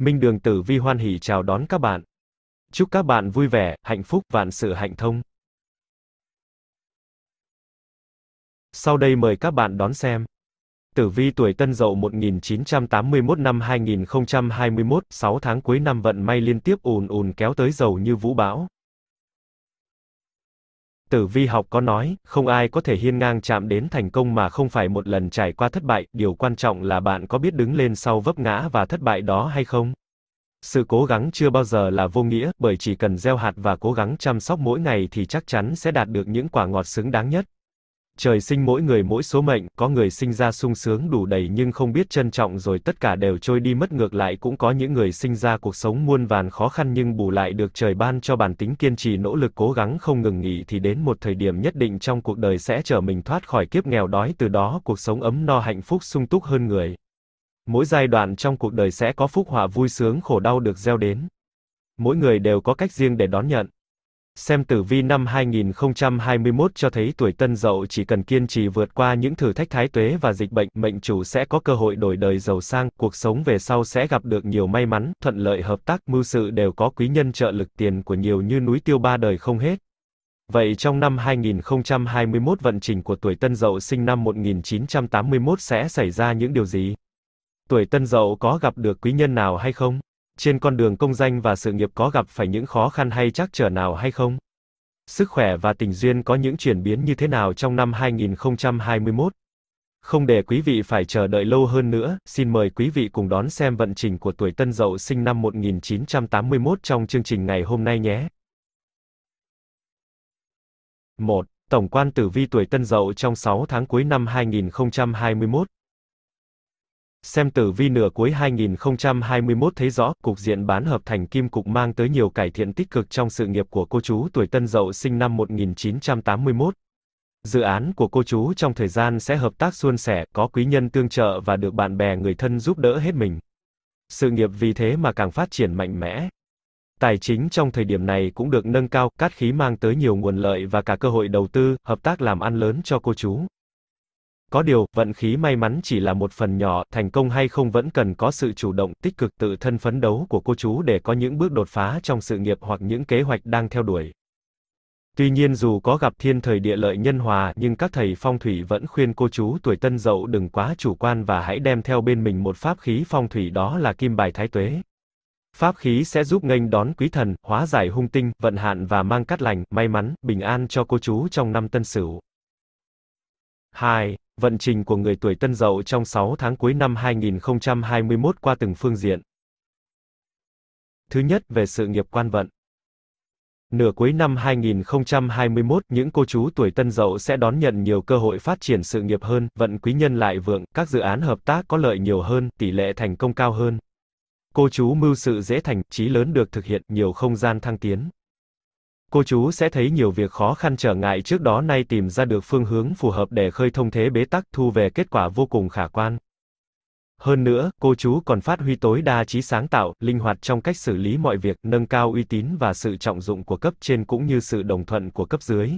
Minh Đường Tử Vi hoan hỉ chào đón các bạn. Chúc các bạn vui vẻ, hạnh phúc, vạn sự hạnh thông. Sau đây mời các bạn đón xem. Tử vi tuổi Tân Dậu 1981 năm 2021, 6 tháng cuối năm vận may liên tiếp ùn ùn kéo tới dầu như vũ bão. Tử vi học có nói, không ai có thể hiên ngang chạm đến thành công mà không phải một lần trải qua thất bại, điều quan trọng là bạn có biết đứng lên sau vấp ngã và thất bại đó hay không. Sự cố gắng chưa bao giờ là vô nghĩa, bởi chỉ cần gieo hạt và cố gắng chăm sóc mỗi ngày thì chắc chắn sẽ đạt được những quả ngọt xứng đáng nhất trời sinh mỗi người mỗi số mệnh, có người sinh ra sung sướng đủ đầy nhưng không biết trân trọng rồi tất cả đều trôi đi mất ngược lại cũng có những người sinh ra cuộc sống muôn vàn khó khăn nhưng bù lại được trời ban cho bản tính kiên trì nỗ lực cố gắng không ngừng nghỉ thì đến một thời điểm nhất định trong cuộc đời sẽ trở mình thoát khỏi kiếp nghèo đói từ đó cuộc sống ấm no hạnh phúc sung túc hơn người. Mỗi giai đoạn trong cuộc đời sẽ có phúc họa vui sướng khổ đau được gieo đến. Mỗi người đều có cách riêng để đón nhận. Xem tử vi năm 2021 cho thấy tuổi tân dậu chỉ cần kiên trì vượt qua những thử thách thái tuế và dịch bệnh, mệnh chủ sẽ có cơ hội đổi đời giàu sang, cuộc sống về sau sẽ gặp được nhiều may mắn, thuận lợi hợp tác, mưu sự đều có quý nhân trợ lực tiền của nhiều như núi tiêu ba đời không hết. Vậy trong năm 2021 vận trình của tuổi tân dậu sinh năm 1981 sẽ xảy ra những điều gì? Tuổi tân dậu có gặp được quý nhân nào hay không? trên con đường công danh và sự nghiệp có gặp phải những khó khăn hay trắc trở nào hay không? Sức khỏe và tình duyên có những chuyển biến như thế nào trong năm 2021? Không để quý vị phải chờ đợi lâu hơn nữa, xin mời quý vị cùng đón xem vận trình của tuổi Tân Dậu sinh năm 1981 trong chương trình ngày hôm nay nhé. 1. Tổng quan tử vi tuổi Tân Dậu trong 6 tháng cuối năm 2021 Xem tử vi nửa cuối 2021 thấy rõ, cục diện bán hợp thành kim cục mang tới nhiều cải thiện tích cực trong sự nghiệp của cô chú tuổi Tân Dậu sinh năm 1981. Dự án của cô chú trong thời gian sẽ hợp tác suôn sẻ, có quý nhân tương trợ và được bạn bè người thân giúp đỡ hết mình. Sự nghiệp vì thế mà càng phát triển mạnh mẽ. Tài chính trong thời điểm này cũng được nâng cao, cát khí mang tới nhiều nguồn lợi và cả cơ hội đầu tư, hợp tác làm ăn lớn cho cô chú. Có điều, vận khí may mắn chỉ là một phần nhỏ, thành công hay không vẫn cần có sự chủ động, tích cực tự thân phấn đấu của cô chú để có những bước đột phá trong sự nghiệp hoặc những kế hoạch đang theo đuổi. Tuy nhiên dù có gặp thiên thời địa lợi nhân hòa, nhưng các thầy phong thủy vẫn khuyên cô chú tuổi tân dậu đừng quá chủ quan và hãy đem theo bên mình một pháp khí phong thủy đó là kim bài thái tuế. Pháp khí sẽ giúp nghênh đón quý thần, hóa giải hung tinh, vận hạn và mang cát lành, may mắn, bình an cho cô chú trong năm tân sửu. 2. Vận trình của người tuổi Tân Dậu trong 6 tháng cuối năm 2021 qua từng phương diện. Thứ nhất, về sự nghiệp quan vận. Nửa cuối năm 2021, những cô chú tuổi Tân Dậu sẽ đón nhận nhiều cơ hội phát triển sự nghiệp hơn, vận quý nhân lại vượng, các dự án hợp tác có lợi nhiều hơn, tỷ lệ thành công cao hơn. Cô chú mưu sự dễ thành, trí lớn được thực hiện, nhiều không gian thăng tiến cô chú sẽ thấy nhiều việc khó khăn trở ngại trước đó nay tìm ra được phương hướng phù hợp để khơi thông thế bế tắc thu về kết quả vô cùng khả quan. Hơn nữa, cô chú còn phát huy tối đa trí sáng tạo, linh hoạt trong cách xử lý mọi việc, nâng cao uy tín và sự trọng dụng của cấp trên cũng như sự đồng thuận của cấp dưới.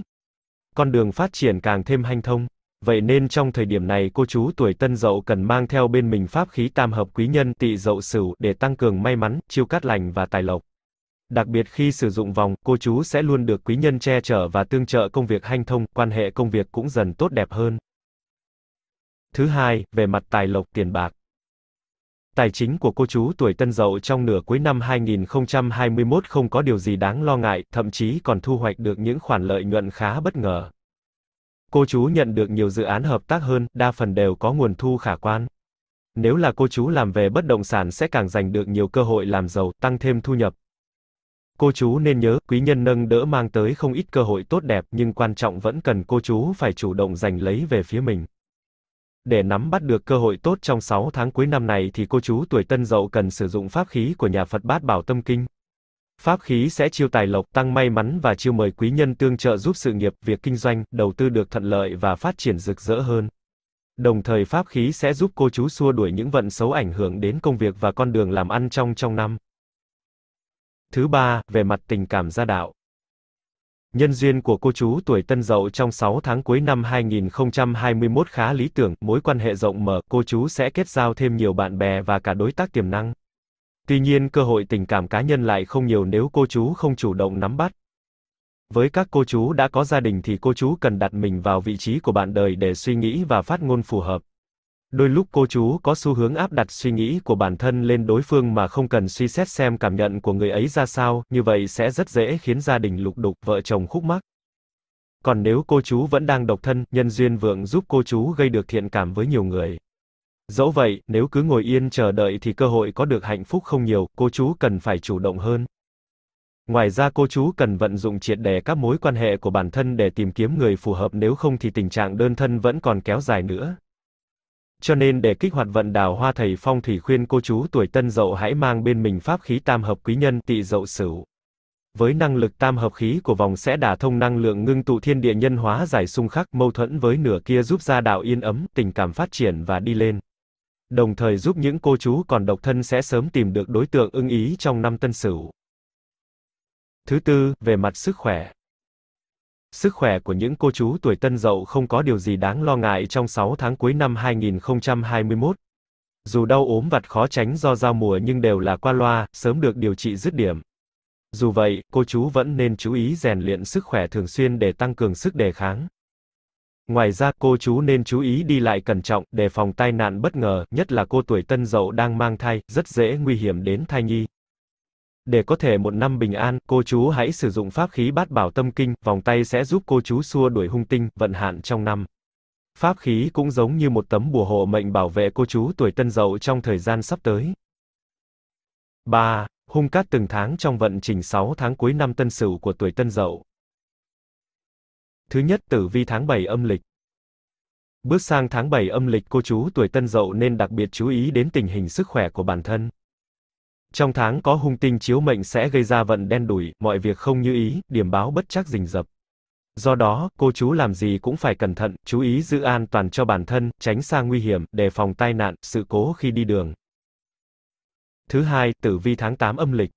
Con đường phát triển càng thêm hanh thông. Vậy nên trong thời điểm này cô chú tuổi tân dậu cần mang theo bên mình pháp khí tam hợp quý nhân tị dậu sửu để tăng cường may mắn, chiêu cát lành và tài lộc. Đặc biệt khi sử dụng vòng, cô chú sẽ luôn được quý nhân che chở và tương trợ công việc hanh thông, quan hệ công việc cũng dần tốt đẹp hơn. Thứ hai, về mặt tài lộc tiền bạc. Tài chính của cô chú tuổi Tân Dậu trong nửa cuối năm 2021 không có điều gì đáng lo ngại, thậm chí còn thu hoạch được những khoản lợi nhuận khá bất ngờ. Cô chú nhận được nhiều dự án hợp tác hơn, đa phần đều có nguồn thu khả quan. Nếu là cô chú làm về bất động sản sẽ càng giành được nhiều cơ hội làm giàu, tăng thêm thu nhập, Cô chú nên nhớ, quý nhân nâng đỡ mang tới không ít cơ hội tốt đẹp, nhưng quan trọng vẫn cần cô chú phải chủ động giành lấy về phía mình. Để nắm bắt được cơ hội tốt trong 6 tháng cuối năm này thì cô chú tuổi Tân Dậu cần sử dụng pháp khí của nhà Phật Bát Bảo Tâm Kinh. Pháp khí sẽ chiêu tài lộc, tăng may mắn và chiêu mời quý nhân tương trợ giúp sự nghiệp, việc kinh doanh, đầu tư được thuận lợi và phát triển rực rỡ hơn. Đồng thời pháp khí sẽ giúp cô chú xua đuổi những vận xấu ảnh hưởng đến công việc và con đường làm ăn trong trong năm. Thứ ba, về mặt tình cảm gia đạo. Nhân duyên của cô chú tuổi Tân Dậu trong 6 tháng cuối năm 2021 khá lý tưởng, mối quan hệ rộng mở, cô chú sẽ kết giao thêm nhiều bạn bè và cả đối tác tiềm năng. Tuy nhiên cơ hội tình cảm cá nhân lại không nhiều nếu cô chú không chủ động nắm bắt. Với các cô chú đã có gia đình thì cô chú cần đặt mình vào vị trí của bạn đời để suy nghĩ và phát ngôn phù hợp. Đôi lúc cô chú có xu hướng áp đặt suy nghĩ của bản thân lên đối phương mà không cần suy xét xem cảm nhận của người ấy ra sao, như vậy sẽ rất dễ khiến gia đình lục đục, vợ chồng khúc mắc. Còn nếu cô chú vẫn đang độc thân, nhân duyên vượng giúp cô chú gây được thiện cảm với nhiều người. Dẫu vậy, nếu cứ ngồi yên chờ đợi thì cơ hội có được hạnh phúc không nhiều, cô chú cần phải chủ động hơn. Ngoài ra cô chú cần vận dụng triệt để các mối quan hệ của bản thân để tìm kiếm người phù hợp nếu không thì tình trạng đơn thân vẫn còn kéo dài nữa. Cho nên để kích hoạt vận đào hoa thầy phong thủy khuyên cô chú tuổi tân dậu hãy mang bên mình pháp khí tam hợp quý nhân tỵ dậu sửu. Với năng lực tam hợp khí của vòng sẽ đả thông năng lượng ngưng tụ thiên địa nhân hóa giải xung khắc mâu thuẫn với nửa kia giúp gia đạo yên ấm, tình cảm phát triển và đi lên. Đồng thời giúp những cô chú còn độc thân sẽ sớm tìm được đối tượng ưng ý trong năm tân sửu. Thứ tư, về mặt sức khỏe. Sức khỏe của những cô chú tuổi tân dậu không có điều gì đáng lo ngại trong 6 tháng cuối năm 2021. Dù đau ốm vặt khó tránh do giao mùa nhưng đều là qua loa, sớm được điều trị dứt điểm. Dù vậy, cô chú vẫn nên chú ý rèn luyện sức khỏe thường xuyên để tăng cường sức đề kháng. Ngoài ra, cô chú nên chú ý đi lại cẩn trọng, đề phòng tai nạn bất ngờ, nhất là cô tuổi tân dậu đang mang thai, rất dễ nguy hiểm đến thai nhi. Để có thể một năm bình an, cô chú hãy sử dụng pháp khí bát bảo tâm kinh, vòng tay sẽ giúp cô chú xua đuổi hung tinh, vận hạn trong năm. Pháp khí cũng giống như một tấm bùa hộ mệnh bảo vệ cô chú tuổi tân dậu trong thời gian sắp tới. 3. Hung cát từng tháng trong vận trình 6 tháng cuối năm tân sửu của tuổi tân dậu. Thứ nhất tử vi tháng 7 âm lịch. Bước sang tháng 7 âm lịch cô chú tuổi tân dậu nên đặc biệt chú ý đến tình hình sức khỏe của bản thân. Trong tháng có hung tinh chiếu mệnh sẽ gây ra vận đen đủi, mọi việc không như ý, điểm báo bất chắc rình rập. Do đó, cô chú làm gì cũng phải cẩn thận, chú ý giữ an toàn cho bản thân, tránh xa nguy hiểm, đề phòng tai nạn, sự cố khi đi đường. Thứ hai, tử vi tháng 8 âm lịch.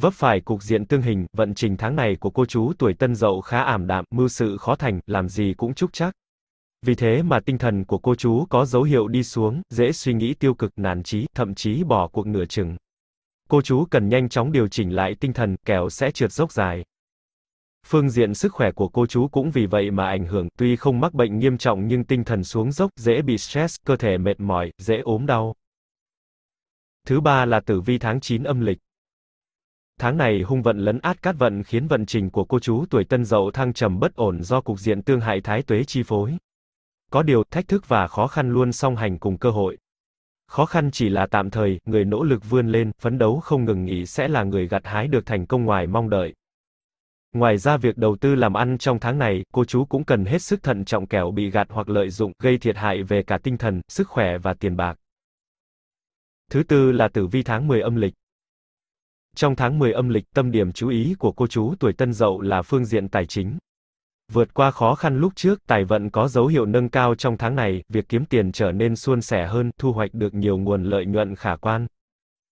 Vấp phải cục diện tương hình, vận trình tháng này của cô chú tuổi tân dậu khá ảm đạm, mưu sự khó thành, làm gì cũng chúc chắc. Vì thế mà tinh thần của cô chú có dấu hiệu đi xuống, dễ suy nghĩ tiêu cực, nản chí, thậm chí bỏ cuộc nửa chừng. Cô chú cần nhanh chóng điều chỉnh lại tinh thần, kẻo sẽ trượt dốc dài. Phương diện sức khỏe của cô chú cũng vì vậy mà ảnh hưởng, tuy không mắc bệnh nghiêm trọng nhưng tinh thần xuống dốc, dễ bị stress, cơ thể mệt mỏi, dễ ốm đau. Thứ ba là tử vi tháng 9 âm lịch. Tháng này hung vận lấn át cát vận khiến vận trình của cô chú tuổi tân dậu thăng trầm bất ổn do cục diện tương hại thái tuế chi phối. Có điều, thách thức và khó khăn luôn song hành cùng cơ hội. Khó khăn chỉ là tạm thời, người nỗ lực vươn lên, phấn đấu không ngừng nghỉ sẽ là người gặt hái được thành công ngoài mong đợi. Ngoài ra việc đầu tư làm ăn trong tháng này, cô chú cũng cần hết sức thận trọng kẻo bị gạt hoặc lợi dụng, gây thiệt hại về cả tinh thần, sức khỏe và tiền bạc. Thứ tư là tử vi tháng 10 âm lịch. Trong tháng 10 âm lịch, tâm điểm chú ý của cô chú tuổi Tân Dậu là phương diện tài chính. Vượt qua khó khăn lúc trước, tài vận có dấu hiệu nâng cao trong tháng này, việc kiếm tiền trở nên suôn sẻ hơn, thu hoạch được nhiều nguồn lợi nhuận khả quan.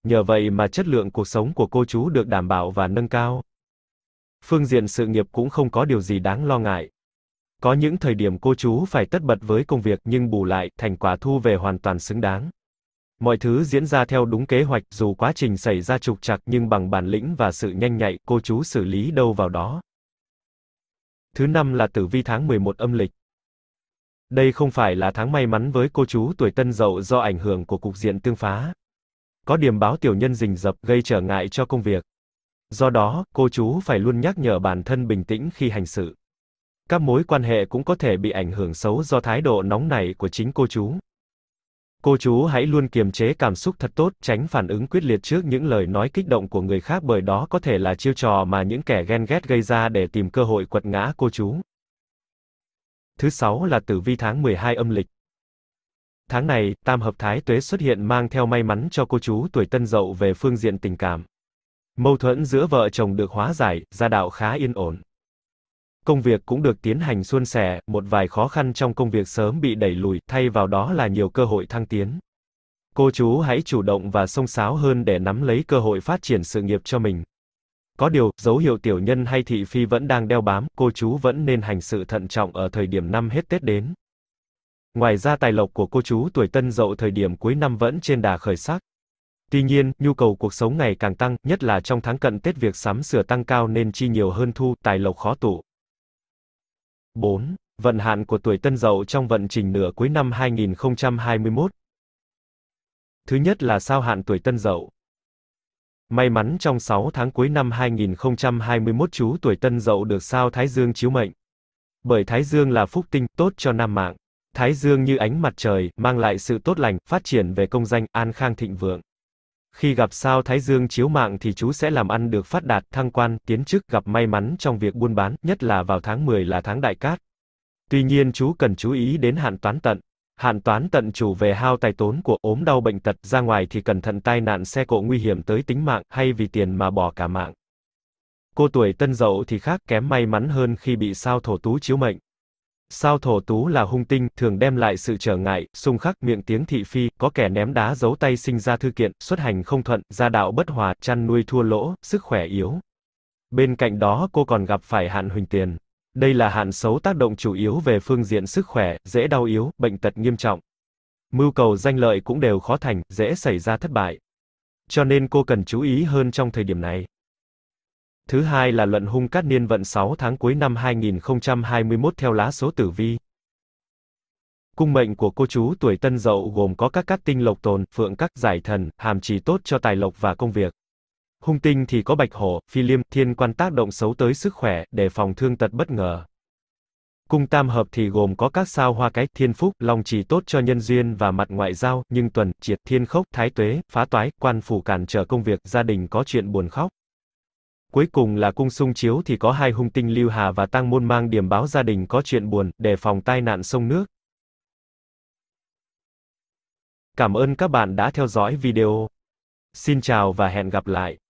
Nhờ vậy mà chất lượng cuộc sống của cô chú được đảm bảo và nâng cao. Phương diện sự nghiệp cũng không có điều gì đáng lo ngại. Có những thời điểm cô chú phải tất bật với công việc nhưng bù lại, thành quả thu về hoàn toàn xứng đáng. Mọi thứ diễn ra theo đúng kế hoạch, dù quá trình xảy ra trục trặc nhưng bằng bản lĩnh và sự nhanh nhạy, cô chú xử lý đâu vào đó. Thứ năm là tử vi tháng 11 âm lịch. Đây không phải là tháng may mắn với cô chú tuổi tân dậu do ảnh hưởng của cục diện tương phá. Có điểm báo tiểu nhân rình rập gây trở ngại cho công việc. Do đó, cô chú phải luôn nhắc nhở bản thân bình tĩnh khi hành sự. Các mối quan hệ cũng có thể bị ảnh hưởng xấu do thái độ nóng nảy của chính cô chú. Cô chú hãy luôn kiềm chế cảm xúc thật tốt, tránh phản ứng quyết liệt trước những lời nói kích động của người khác bởi đó có thể là chiêu trò mà những kẻ ghen ghét gây ra để tìm cơ hội quật ngã cô chú. Thứ sáu là tử vi tháng 12 âm lịch. Tháng này, tam hợp thái tuế xuất hiện mang theo may mắn cho cô chú tuổi tân dậu về phương diện tình cảm. Mâu thuẫn giữa vợ chồng được hóa giải, gia đạo khá yên ổn công việc cũng được tiến hành suôn sẻ, một vài khó khăn trong công việc sớm bị đẩy lùi, thay vào đó là nhiều cơ hội thăng tiến. Cô chú hãy chủ động và sông sáo hơn để nắm lấy cơ hội phát triển sự nghiệp cho mình. Có điều, dấu hiệu tiểu nhân hay thị phi vẫn đang đeo bám, cô chú vẫn nên hành sự thận trọng ở thời điểm năm hết Tết đến. Ngoài ra tài lộc của cô chú tuổi tân dậu thời điểm cuối năm vẫn trên đà khởi sắc. Tuy nhiên, nhu cầu cuộc sống ngày càng tăng, nhất là trong tháng cận Tết việc sắm sửa tăng cao nên chi nhiều hơn thu, tài lộc khó tụ. 4. Vận hạn của tuổi Tân Dậu trong vận trình nửa cuối năm 2021. Thứ nhất là sao hạn tuổi Tân Dậu. May mắn trong 6 tháng cuối năm 2021 chú tuổi Tân Dậu được sao Thái Dương chiếu mệnh. Bởi Thái Dương là phúc tinh tốt cho nam mạng. Thái Dương như ánh mặt trời, mang lại sự tốt lành, phát triển về công danh, an khang thịnh vượng. Khi gặp sao Thái Dương chiếu mạng thì chú sẽ làm ăn được phát đạt, thăng quan, tiến chức, gặp may mắn trong việc buôn bán, nhất là vào tháng 10 là tháng đại cát. Tuy nhiên chú cần chú ý đến hạn toán tận. Hạn toán tận chủ về hao tài tốn của ốm đau bệnh tật, ra ngoài thì cẩn thận tai nạn xe cộ nguy hiểm tới tính mạng, hay vì tiền mà bỏ cả mạng. Cô tuổi tân dậu thì khác, kém may mắn hơn khi bị sao thổ tú chiếu mệnh sao thổ tú là hung tinh, thường đem lại sự trở ngại, xung khắc, miệng tiếng thị phi, có kẻ ném đá giấu tay sinh ra thư kiện, xuất hành không thuận, gia đạo bất hòa, chăn nuôi thua lỗ, sức khỏe yếu. Bên cạnh đó cô còn gặp phải hạn huỳnh tiền. Đây là hạn xấu tác động chủ yếu về phương diện sức khỏe, dễ đau yếu, bệnh tật nghiêm trọng. Mưu cầu danh lợi cũng đều khó thành, dễ xảy ra thất bại. Cho nên cô cần chú ý hơn trong thời điểm này. Thứ hai là luận hung cát niên vận 6 tháng cuối năm 2021 theo lá số tử vi. Cung mệnh của cô chú tuổi tân dậu gồm có các cát tinh lộc tồn, phượng các, giải thần, hàm trì tốt cho tài lộc và công việc. Hung tinh thì có bạch hổ, phi liêm, thiên quan tác động xấu tới sức khỏe, để phòng thương tật bất ngờ. Cung tam hợp thì gồm có các sao hoa cái, thiên phúc, long trì tốt cho nhân duyên và mặt ngoại giao, nhưng tuần, triệt, thiên khốc, thái tuế, phá toái, quan phủ cản trở công việc, gia đình có chuyện buồn khóc. Cuối cùng là cung sung chiếu thì có hai hung tinh lưu hà và tăng môn mang điểm báo gia đình có chuyện buồn, để phòng tai nạn sông nước. Cảm ơn các bạn đã theo dõi video. Xin chào và hẹn gặp lại.